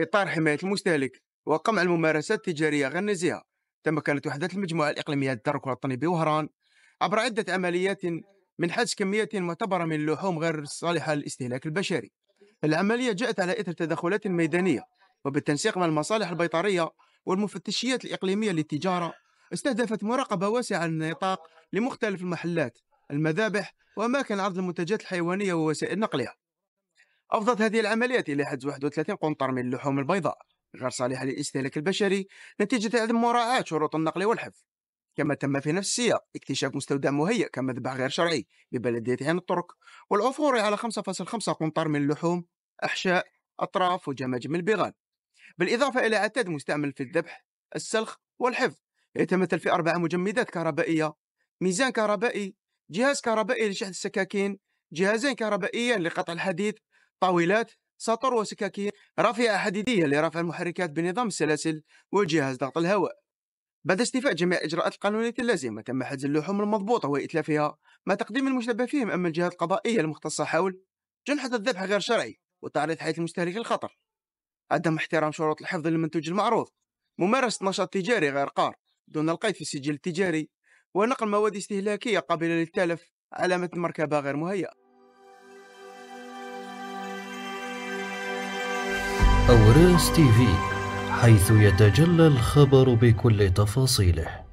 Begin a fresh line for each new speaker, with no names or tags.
في إطار حماية المستهلك وقمع الممارسات التجارية غير النزيهة تمكنت وحدات المجموعة الإقليمية الدرك الوطني بوهران عبر عدة عمليات من حجز كميات معتبرة من اللحوم غير الصالحه للاستهلاك البشري العملية جاءت على إثر تدخلات ميدانية وبالتنسيق مع المصالح البيطرية والمفتشيات الإقليمية للتجارة استهدفت مراقبة واسعة النطاق لمختلف المحلات المذابح وأماكن عرض المنتجات الحيوانية ووسائل نقلها أفضت هذه العمليات إلى حد 31 قنطر من اللحوم البيضاء غير صالحة للاستهلاك البشري نتيجة عدم مراعاة شروط النقل والحفظ كما تم في نفس السياق اكتشاف مستودع مهيأ كمذبح غير شرعي ببلدية عين الطرق والعثور على 5.5 قنطر من اللحوم أحشاء أطراف وجماجم البغال بالإضافة إلى عتاد مستعمل في الذبح السلخ والحفظ يتمثل في أربع مجمدات كهربائية ميزان كهربائي جهاز كهربائي لشحن السكاكين جهازين كهربائيين لقطع الحديد طاولات سطور وسكاكين رافعة حديدية لرفع المحركات بنظام السلاسل وجهاز ضغط الهواء بعد استيفاء جميع الإجراءات القانونية اللازمة تم حجز اللحوم المضبوطة وإتلافها مع تقديم المشتبه فيهم اما الجهات القضائية المختصة حول جنحة الذبح غير شرعي وتعريض حياة المستهلك للخطر عدم احترام شروط الحفظ للمنتوج المعروض ممارسة نشاط تجاري غير قار دون القيد في السجل التجاري ونقل مواد استهلاكية قابلة للتلف علامة المركبة غير مهيئة أوراس تي في حيث يتجلى الخبر بكل تفاصيله